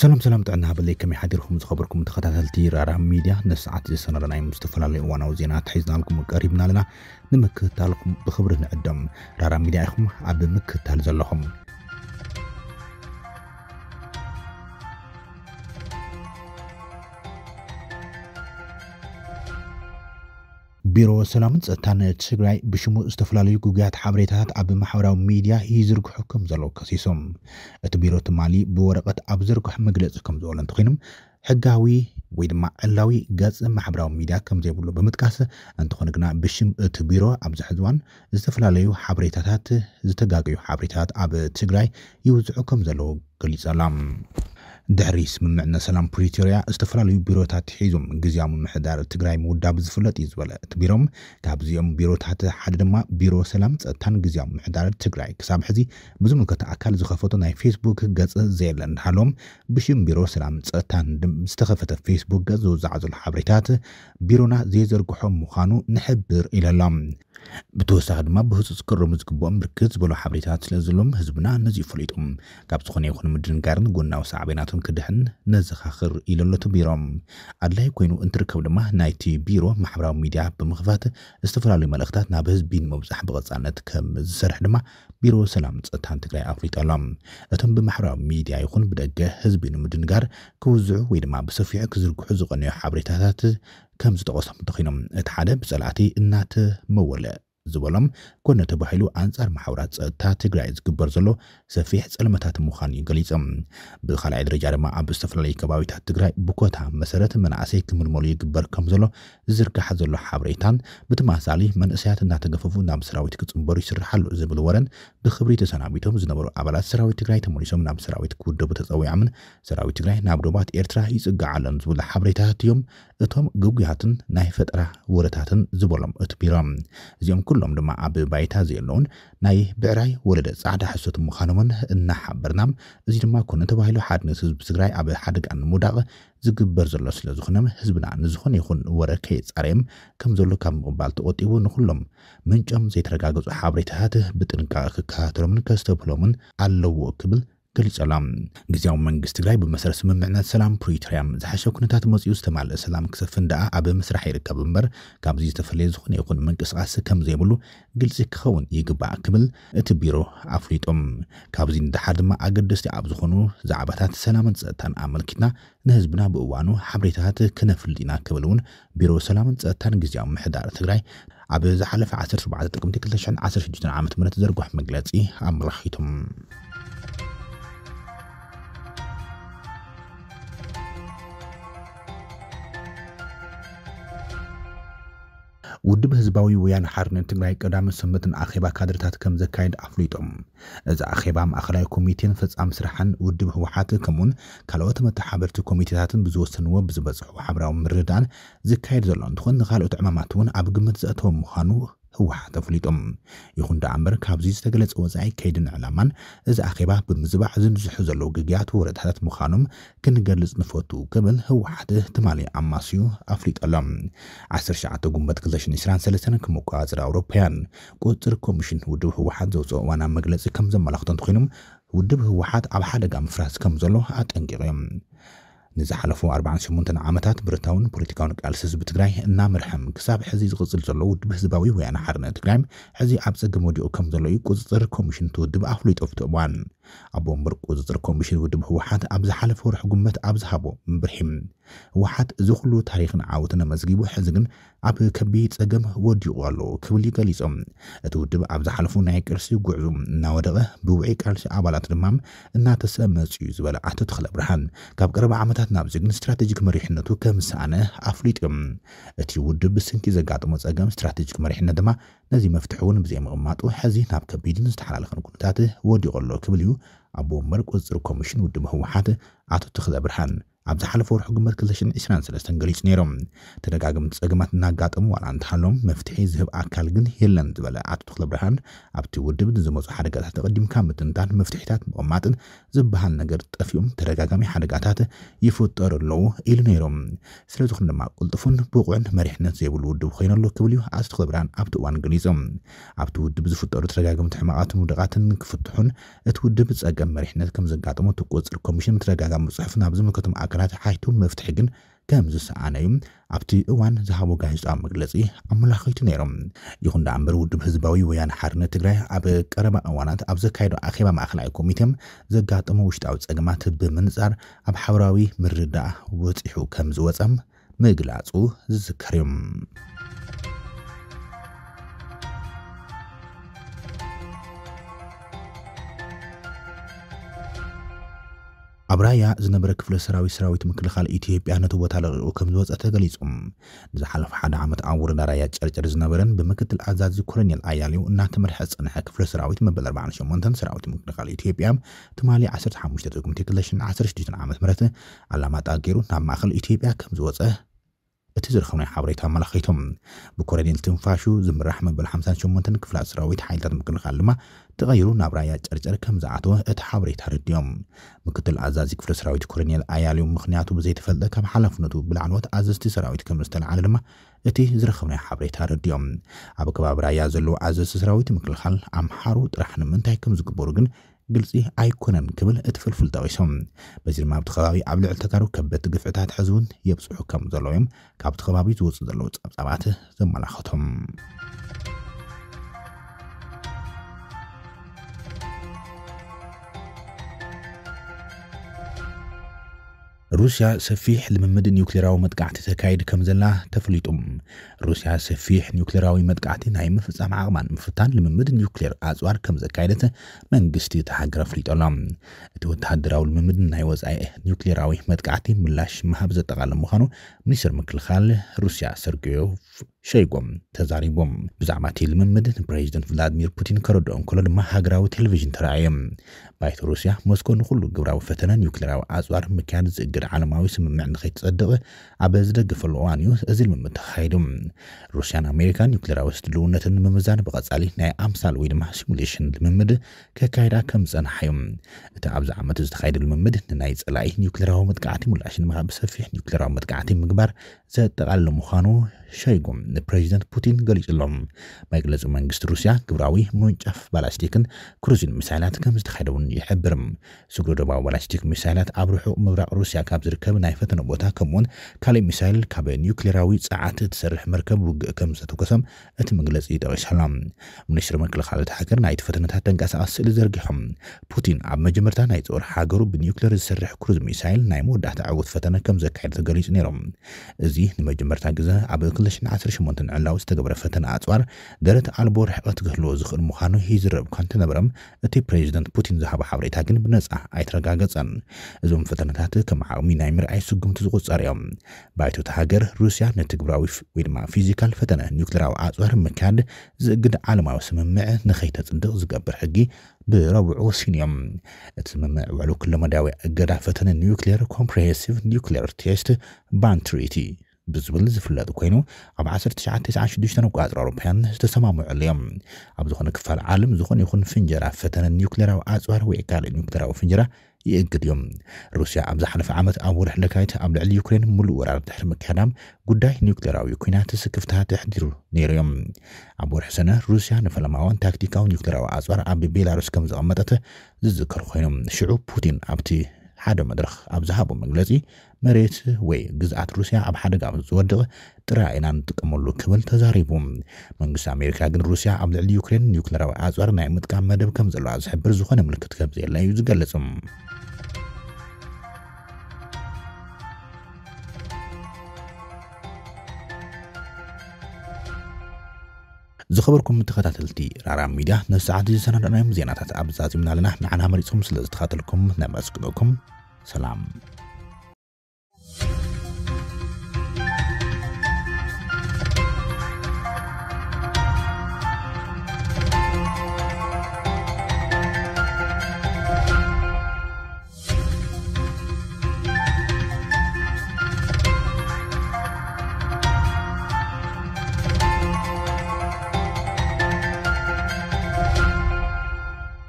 ሰላም ሰላም ጥዕና ሃበለይ ከመይ ሓዲርኩም ዝኸበርኩም ተኸታተልቲ ራርሃ ሚድያ ንሰዓት ዝሰነረናዮም ዝተፈላለዩ እዋናዊ ዜናት ሒዝናልኩም ቀሪብና ኣለና ንምክትታልኩም ብክብሪ ንዕደም ራርሃ ሚድያ ኢኹም ኣብ ምክትታል ዘለኹም ቢሮ ሰላምን ፀጥታን ትግራይ ብሽሙ ዝተፈላለዩ ጉጉያት ሓበሬታታት ኣብ ማሕበራዊ ሚድያ ይዝርግሑ ከም ዘለዉ ከሲሶም እቲ ቢሮ ትማሊ ብወረቐት ኣብ ዝርግሖ መግለፂ ከም ዝበሎ እንተኮይኖም ሕጋዊ ወይ ድማ ዕላዊ ገጽ ማሕበራዊ ሚድያ ከም ዘይብሉ ብምጥቃስ እንትኾነ ግና ብሽም እቲ ቢሮ ኣብዚ ሕዚ እዋን ዝተፈላለዩ ሓበሬታታት ዝተጋገዩ ሓበሬታታት ኣብ ትግራይ ይውዝዑ ከም ዘለዉ ገሊጹ ኣላ ድሕሪ ስምምዕነት ሰላም ፕሪቶርያ ዝተፈላለዩ ቢሮታት ሒዞም ግዜያዊ ምምሕዳር ትግራይ ምውዳብ ዝፍለጥ እዩ ዝበለ እቲ ቢሮም ካብዚኦም ቢሮታት ሓደ ድማ ቢሮ ሰላም ፀጥታን ግዜያዊ ምምሕዳር ትግራይ ክሳብ ሕዚ ብዝምልከተ ኣካል ዝኸፈቶ ናይ ፌስቡክ ገፅ ዘየለ እንዳሃሎም ብሽም ቢሮ ሰላም ፀጥታን ዝተኸፈተ ፌስቡክ ገፅ ዝውዛዕ ዘሎ ሓበሬታት ቢሮና ዘየዘርግሖ ምዃኑ ንሕብር ኢለሎም بتوسعد ما بهزوز كرمز كبوم بركز بلو حبريتات لازلوم هزبنا نزي فليتوم كابت خوني خون مدرن كارن قلنا وسعبيناتون كدهن نزخ آخر إلى اللوتو بيروم أدلاي كوينو انتركب لماه نايتي بيرو محبراو ميديا بمخفات استفرالي ملغتات نابهز بين مبزح بغزانت كم زرح دما بيرو سلام تسطان تقلي أفريت ألام أتم بمحبراو ميديا يخون بدقه هزبين مدرن كار كوزعو ويدما بسفيع كزرقو حزو غنيو حبريتاتات ከም ዝጠቐሶም ተኺኖም እቲ ሓደ ብጸላእቲ እናተመወለ ዝበሎም ኮነ ተባሂሉ ኣንጻር ማሕበራት ፀጥታ ትግራይ ዝግበር ዘሎ ሰፊሕ ፀልመታት ምዃን እዩ ገሊፆም ብካልኣይ ደረጃ ድማ ኣብ ዝተፈላለዩ ከባቢታት ትግራይ ብኮታ መሰረት መናእሰይ ክምልመሉ ይግበር ከም ዘሎ ዝዝርጋሕ ዘሎ ሓበሬታን ብተመሳሊ መንእሰያት እናተገፈፉ ናብ ሰራዊት ክፅምበሩ ይስርሓሉ ዝብል ወረን ብክብሪ ተሰናቢቶም ዝነበሩ ኣባላት ሰራዊት ትግራይ ተመሊሶም ናብ ሰራዊት ክውደቡ ተፀዊዖምን ሰራዊት ትግራይ ናብ ዶባት ኤርትራ ይፅጋዓለን ዝብሉ ሓበሬታታት እዮም እቶም ግጉያትን ናይ ፈጠራ ወረታትን ዝበሎም እትቢሮም እዚኦም ኩሎም ድማ ኣብ ባይታ ዘለውን ናይ ብዕራይ ወለደ ፃዕዳ ሕሶት ምዃኖምን እናሓበርና እዚ ድማ ኮነ ተባሂሉ ሓድነት ህዝቢ ትግራይ ኣብ ሓደጋ ንምውዳቕ ዝግበር ዘሎ ስለ ዝኾነ ህዝብና ንዝኾነ ይኹን ወረ ከየፃረየም ከም ዘሎ ካብ ምቕባል ተቆጢቡ ንኩሎም ምንጮም ዘይተረጋገፁ ሓበሬታታት ብጥንቃቐ ክከታተሎምን ከዝተብህሎምን ኣለዎ ክብል ገሊጸላ ግዜያዊ መንግስት ትግራይ ብመሰረት ስምምዕነት ሰላም ፕሪቶርያ ዝሓሸ ኩነታት መፅኡ ዝተማልአ ሰላም ክሰፍን ደኣ ኣብ ምስራሕ ይርከብ እምበር ካብዚ ዝተፈለየ ዝኾነ ይኹን ምንቅስቃስ ከም ዘይብሉ ግልፂ ክኸውን ይግባእ ክብል እቲ ቢሮ ኣፍሊጦም ካብዚ ንድሓር ድማ ኣገደስቲ ኣብ ዝኾኑ ዛዕባታት ሰላምን ፀጥታን ኣመልኪትና ንህዝብና ብእዋኑ ሓበሬታት ክነፍልጥ ኢና ክብል እውን ቢሮ ሰላምን ፀጥታን ግዜያዊ ምሕዳር ትግራይ ኣብ ዝሓለፈ 17 ጥቅምቲ 216 ዓ ም ዘርጓሕ መግለፂ ኣመላኺቶም ውድብ ህዝባዊ ወያነ ሓርነት ትግራይ ቀዳምን ስምንትን ኣኼባ ካድርታት ከም ዘካየድ ኣፍሊጦም እዚ ኣኼባ ማእኸላዊ ኮሚቴን ፈጻሚ ስራሕን ውድብ ህወሓት ከምኡውን ካልኦት መተሓበርቲ ኮሚቴታትን ብዝወሰንዎ ብዝበፅሑ ሓበራዊ ምርድዳእን ዝካየድ ዘሎ እንትኾን ንኻልኦት ዕማማት እውን ኣብ ግምት ዘእተወ ምዃኑ ህወሓት ኣፍሊጦም ይኹን ደኣ እምበር ካብዚ ዝተገለጸ ወጻኢ ከይድን ዕላማን እዚ ኣኼባ ብምዝባዕ ዝንዝሑ ዘለዉ ግግያት ወረዳታት ምዃኖም ክንገልጽ ንፈቱ ክብል ህወሓት ትማሊ ኣማስዩ ኣፍሊጡ ኣሎም 19 ጉንበት 2023 ክመቆጻጽሪ ኣውሮፓውያን ቁፅር ኮሚሽን ውድብ ህወሓት ዘውፅኦ እዋናዊ መግለጺ ከም ዘመላኽቶ እንተኮይኖም ውድብ ህወሓት ኣብ ሓደጋ ምፍራስ ከም ዘሎ ኣጠንቂቑ እዮም نزحلفو أربعة سمونتن عامتات برتاون بوليتيكاون كالسيس بتغراي إنا مرحم كساب حزي زغزل زلو ودب هزباوي ويانا حرنة تغرايم حزي أبزا قمودي أوكم زلو يكوز زر كوميشن تو دب أفليت ኣብ ወንበር ቁፅፅር ኮሚሽን ውድብ ህወሓት ኣብ ዝሓለፈ ወርሒ ጉመት ኣብ ዝሃቦ ብርሒ ህወሓት እዚ ኩሉ ታሪክን ዓወትን ኣመዝጊቡ ሕዚ ግን ኣብ ከቢድ ፀገም ወዲቑ ኣሎ ክብል ገሊፆም እቲ ውድብ ኣብ ዝሓለፉ ናይ ቅርሲ ጉዕዙ እናወደቐ ብውዒ ቃልሲ ኣባላት ድማ እናተሰመፅ እዩ ዝበለ ኣቶ ተክለ ብርሃን ካብ ቀረባ ዓመታት ናብዚ ግን ስትራቴጂክ መሪሕነቱ ከም ዝሰኣነ ኣፍሊጡ እቲ ውድብ ብስንኪ ዘጋጥሞ ፀገም ስትራቴጂክ መሪሕነት ድማ ነዚ መፍትሒ እውን ብዘይምቕማጡ ሕዚ ናብ ከቢድን ዝተሓላለኸን ኩነታት ወዲቑ ኣሎ ክብል እዩ أبو مرق أزر كومشن ودم هو عطو تخذ أبرحان ኣብ ዝሓለፈ ወርሒ ግመት 223 ገሊፁ ነይሮም ተደጋግምቲ ፀገማት እናጋጠሙ ዋላ እንተሃሎም መፍትሒ ዝህብ ኣካል ግን የለን ዝበለ ኣቶ ተክለ ብርሃን ኣብቲ ውድብ ንዝመፁ ሓደጋታት ተቐዲምካ ምጥንጣን መፍትሒታት ምቕማጥን ዝበሃል ነገር ጠፊኦም ተደጋጋሚ ሓደጋታት ይፍጠሩ ኣለዉ ኢሉ ነይሮም ስለዚ ኹን ድማ ቅልጡፉን ብቑዕን መሪሕነት ዘይብሉ ውድብ ኮይኑ ኣሎ ክብል እዩ ኣቶ ተክለ ብርሃን ኣብቲ እዋን ገሊፆም ኣብቲ ውድብ ዝፍጠሩ ተደጋግምቲ ሕማቃትን ውድቃትን ክፍትሑን እቲ ውድብ ፀገም መሪሕነት ከም ዘጋጠሞ ትቁፅር ኮሚሽን ተደጋጋሚ ፅሑፍ ናብ ዝምልከቶም ኣካል ሃገራት ሓይቱ መፍትሒ ግን ከም ዝሰኣነ እዩ ኣብቲ እዋን ዝሃቦ ጋዜጣዊ መግለፂ ኣመላኺቱ ነይሮም ይኹን ዳ እምበር ውድብ ህዝባዊ ወያነ ሓርነት ትግራይ ኣብ ቀረባ እዋናት ኣብ ዘካይዶ ኣኼባ ማእኸላይ ኮሚቴም ዘጋጠሞ ውሽጣዊ ፀገማት ብምንፃር ኣብ ሓበራዊ ምርዳእ ወፂሑ ከም ዝወፀም ምግላፁ ዝዝከር እዮም ኣብራያ ዝነበረ ክፍለ ሰራዊት ሰራዊት ምክልኻል ኢትዮጵያ ነቲ ቦታ ለሪኡ ከም ዝወፀ ተገሊጹ ዝሓለፈ ሓደ ዓመት ኣብ ወረዳ ራያ ጨርጨር ዝነበረን ብምክትል ኣዛዚ ኮሎኔል ኣያሌው እናተመርሐ ዝፀንሐ ክፍለ ሰራዊት መበል 48 ሰራዊት ምክልኻል ኢትዮጵያ ትማሊ 15 ጥቅምቲ 216 ዓ ም ኣላማጣ ገይሩ ናብ ማእኸል ኢትዮጵያ ከም ዝወፀ እቲ ዝረኸብናይ ሓበሬታ ኣመላኺቶም ብኮረኔል ትንፋሹ ዝምራሕ መበል 58 ክፍላት ሰራዊት ሓይልታት ምክልኻል ድማ ተቐይሩ ናብ ራያ ጨርጨር ከም ዝኣተወ እቲ ሓበሬታ ርድዮም ምክትል ኣዛዚ ክፍሊ ሰራዊት ኮረኔል ኣያልዩ ምክንያቱ ብዘይተፈልጠ ካብ ሓላፍነቱ ብላዕልወት ኣዘዝቲ ሰራዊት ከም ዝተለዓለ ድማ እቲ ዝረኸብናይ ሓበሬታ ርድዮም ኣብ ከባቢ ራያ ዘለዎ ኣዘዝቲ ሰራዊት ምክልኻል ኣምሓሩ ጥራሕ ንምንታይ ከም ዝግበሩ ግን اي قلسي قبل كبل اتفلفل دويسهم بزير ما بتخبابي عبل علتكارو كبت قفعتات حزون يبصحو كم زلويم كابت خبابي توصد اللوت ابعته زمالا خطهم Thank you. ሩስያ ሰፊሕ ልምምድ ኒውክሌራዊ መጥቃዕቲ ተካይድ ከም ዘላ ተፈሊጡ ሩስያ ሰፊሕ ኒውክሌራዊ መጥቃዕቲ ናይ ምፍፃም ዓቕማን ምፍታን ልምምድ ኒውክሌር ኣፅዋር ከም ዘካየደት መንግስቲ እቲ ሃገር ኣፍሊጡ ኣሎ እቲ ወተሃደራዊ ልምምድ ናይ ወፃኢ ኒውክሌራዊ መጥቃዕቲ ምላሽ ምሃብ ዘጠቓለ ምዃኑ ሚኒስትር ምክልኻል ሩስያ ሰርጌዮቭ ሸይጎም ተዛሪቦም ብዛዕባ እቲ ልምምድ ንፕሬዚደንት ቭላድሚር ፑቲን ከረድኦ እንከሎ ድማ ሃገራዊ ቴሌቭዥን ተረኣየ ባይተ ሩስያ ሞስኮ ንኩሉ ግብራዊ ፈተነ ኒውክሌራዊ ኣፅዋር ምክያድ ዝእገ መንገዲ ዓለማዊ ስምምዕ ንከይትፀድቕ ኣብ ዝደግፈሉ እዋን እዩ እዚ ልምምድ ተካይዱ ሩስያን ኣሜሪካን ኒኩሌራዊ ስድልውነትን ንምምዛን ብቐፃሊ ናይ ኣምሳል ወይ ድማ ሲሙሌሽን ልምምድ ከካይዳ ከም ዝጸንሓ እዩ እቲ ኣብዚ ዓመት ዝተካይደ ልምምድ ንናይ ፀላኢ ኒኩሌራዊ መጥቃዕቲ ምላሽ ንምሃብ ብሰፊሕ ኒኩሌራዊ መጥቃዕቲ ምግባር ዘጠቓልለ ምዃኑ ሾይጉም ንፕሬዚደንት ፑቲን ገሊጹሎም መግለጹ መንግስቲ ሩስያ ግብራዊ ምንጫፍ ባላስቲክን ክሩዝን ሚሳይላት ከም ዝተኻደ እውን ይሕብር ደባዊ ባላስቲክ ሚሳይላት ኣብ ርሑቕ ምብራቅ ሩስያ ካብ ዝርከብ ናይ ፈተነ ቦታ ከምኡውን ካልእ ሚሳይል ካብ ኒውክሌራዊ ፀዓት ትሰርሕ መርከብ ውግእ ከም ዝተተኮሰም እቲ መግለፂ ጠቂሱሎ ሚኒስትሪ ምክልኻል ሃገር ናይቲ ፈተነታት ተንቀሳቀስ ስእሊ ዘርጊሖም ፑቲን ኣብ መጀመርታ ናይ ፀወር ሃገሩ ብኒውክሌር ዝሰርሕ ክሩዝ ሚሳይል ናይ መወዳእታ ዕውት ፈተነ ከም ዘካየድ ተገሊጹ ነይሮም እዚ ንመጀመርታ ግዜ ኣብ ብ2018 ዕላው ዝተገብረ ፈተና ኣፅዋር ደረት ኣልቦ ርሕቐት ክህልዎ ዝኽእል ምዃኑ ይዝረብካ እንትነበረም እቲ ፕሬዚደንት ፑቲን ዝሃበ ሓበሬታ ግን ብነፃ ኣይተረጋገፀን እዞም ፈተነታት ከም ዓቕሚ ናይ ምርኣይ ስጉምቲ ዝቁፀር እዮም ባይቶት ሃገር ሩስያ ንትግብራዊ ወይ ድማ ፊዚካል ፈተነ ኒክሌራዊ ኣፅዋር ምካድ ዝእግድ ዓለማዊ ስምምዕ ንኸይተፅድቕ ዝገብር ሕጊ ብረብዑ ወሲን እዮም እቲ ስምምዕ ውዕሉ ክሎመዳዊ እገዳ ፈተነ ኒክሌር ኮምፕሬሄንሲቭ ኒክሌር ቴስት ባንትሪቲ ብዝብል ዝፍለጥ ኮይኑ ኣብ 1996 መቋፅሮ ኣውሮፓውያን ዝተሰማምዑ እዮም ኣብ ዝኾነ ክፋል ዓለም ዝኾነ ይኹን ፍንጀራ ፈተነ ኒውክሌራዊ ኣፅዋር ወይ ካልእ ኒውክሌራዊ ፍንጀራ ይእግድ እዮም ሩስያ ኣብ ዝሓለፈ ዓመት ኣብ ወርሕ ለካይት ኣብ ልዕሊ ዩክሬን ሙሉእ ወራር ድሕሪ ምክሕዳም ጉዳይ ኒውክሌራዊ ኩናት ስክፍታት ድሕዲሩ ነይሩ እዮም ኣብ ወርሒ ሰነ ሩስያ ንፈለማዋን ታክቲካዊ ኒውክሌራዊ ኣፅዋር ኣብ ቤላሩስ ከም ዘቐመጠት ዝዝከር ኮይኑ ሽዑ ፑቲን ኣብቲ ሓደ መድረኽ ኣብ ዝሃቦ መግለፂ መሬት ወይ ግዝኣት ሩስያ ኣብ ሓደጋ ዝወድቕ ጥራ ኢና ንጥቀመሉ ክብል ተዛሪቡ መንግስቲ ኣሜሪካ ግን ሩስያ ኣብ ልዕሊ ዩክሬን ኒውክለራዊ ኣፅዋር ናይ ምጥቃም መደብ ከም ዘለዋ ዝሕብር ዝኾነ ምልክት ከም ዘየላ እዩ ዝገልጽ زخبركم متخاتلتي رارام ميديا نسعد جزانا رانيم زيناتات أبزازي من علينا نعنا مريسوم سلزتخاتلكم نمسكنوكم سلام